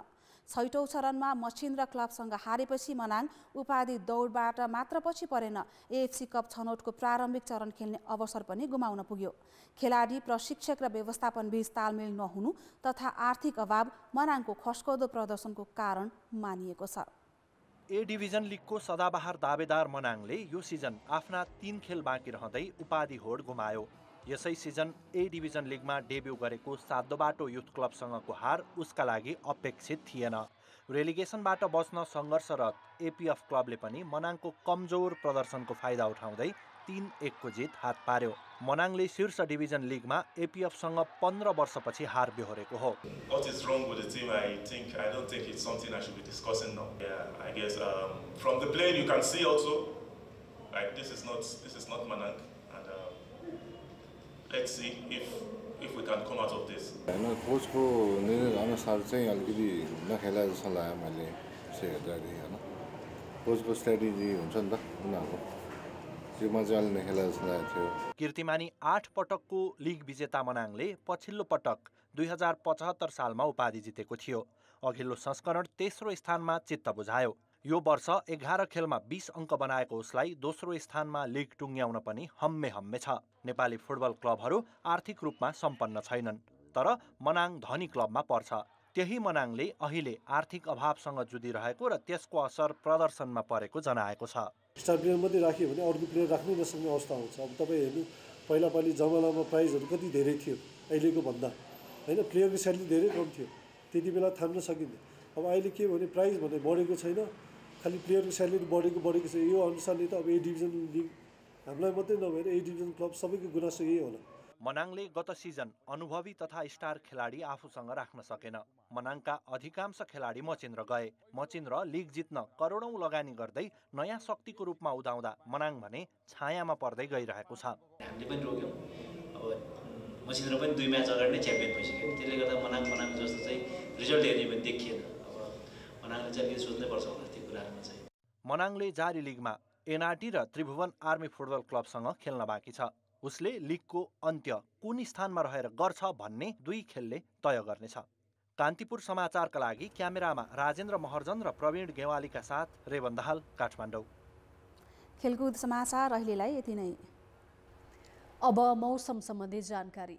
छैटौँ चरणमा मसिन्द्र क्लबसँग हारेपछि मनाङ उपाधि दौडबाट मात्र पछि परेन एएफसी कप छनौटको प्रारम्भिक चरण खेल्ने अवसर पनि गुमाउन पुग्यो खेलाडी प्रशिक्षक र व्यवस्थापनबीच तालमेल नहुनु तथा आर्थिक अभाव मनाङको खस्कौदो प्रदर्शनको कारण मानिएको छ ए डिभिजन लिगको सदाबहार दावेदार मनाङले यो सिजन आफ्ना तिन खेल बाँकी रहँदै उपाधि होड गुमायो यसै सिजन ए डिभिजन लिगमा डेब्यू गरेको सादोबाटो युथ क्लबसँगको हार उसका लागि अपेक्षित थिएन रेलिगेसनबाट बस्न सङ्घर्षरत एपिएफ क्लबले पनि मनाङको कमजोर प्रदर्शनको फाइदा उठाउँदै तिन एकको जित हात पार्यो मनाङले शीर्ष डिभिजन लिगमा एपिएफसँग पन्ध्र वर्षपछि हार बेहोरेको हो like this is not this is not Manang. let's see if if we can come out of this. होइन कोचको निर्णयअनुसार चाहिँ अलिकति नखेला जस्तो लाग्यो मैले चाहिँ हेर्दाखेरि होइन कोचको स्ट्राटेजी हुन्छ नि त उनीहरूको त्यो मजाले नखेला जस्तो थियो किर्तिमानी आठ पटकको लिग विजेता मनाङले पछिल्लो पटक दुई हजार पचहत्तर सालमा उपाधि जितेको थियो अघिल्लो संस्करण तेस्रो स्थानमा चित्त बुझायो यो वर्ष एघार खेलमा बिस अङ्क बनाएको उसलाई दोस्रो स्थानमा लिग टुङ्ग्याउन पनि हम्मे हम्मे छ नेपाली फुटबल क्लबहरू आर्थिक रूपमा सम्पन्न छैनन् तर मनाङ धनी क्लबमा पर्छ त्यही मनाङले अहिले आर्थिक अभावसँग जुधिरहेको र त्यसको असर प्रदर्शनमा परेको जनाएको छ स्टार प्लेयर मात्रै राख्यो भने अर्को प्लेयर राख्नु नसक्ने अवस्था आउँछ अब तपाईँ हेर्नु पहिला पालि जमानामा प्राइजहरू कति धेरै थियो अहिलेको भन्दा होइन प्लेयरको स्यालेरी धेरै कम थियो त्यति बेला थाम्न सकिन्थ्यो अब अहिले के भने प्राइज भने बढेको छैन खालि प्लेयरको स्यालेरी बढेको बढेको छ यो अनुसारले त अब ए डिभिजन लिग हामीलाई मात्रै नभएर ए डिभिजन क्लब सबैको गुनासो यही होला मनाङले गत सिजन अनुभवी तथा स्टार खेलाडी आफूसँग राख्न सकेन मनाङका अधिकांश खेलाडी मचिन्द्र गए मचिन्द्र लिग जित्न करोडौँ लगानी गर्दै नयाँ शक्तिको रूपमा उदाउँदा मनाङ भने छायामा पर्दै गइरहेको छ हामीले पनि रोक्यौँ अब मचिन्द्र पनि दुई म्याच अगाडि नै च्याम्पियन भइसक्यो त्यसले गर्दा मनाङ मनाङ जस्तो चाहिँ रिजल्ट हेर्ने पनि देखिएन अब मनाङले चाहिँ सोच्नै पर्छ मनाङले जारी लिगमा एनआरटी र त्रिभुवन आर्मी फुटबल क्लबसँग खेल्न बाँकी छ उसले लिगको अन्त्य कुन स्थानमा रहेर गर्छ भन्ने दुई खेलले तय गर्नेछ कान्तिपुर समाचारका लागि क्यामेरामा राजेन्द्र महर्जन र प्रवीण गेवालीका साथ रेवन दाहाल काठमाडौँ खेलकुद समाचार अहिलेलाई यति नै अब मौसम सम्बन्धी जानकारी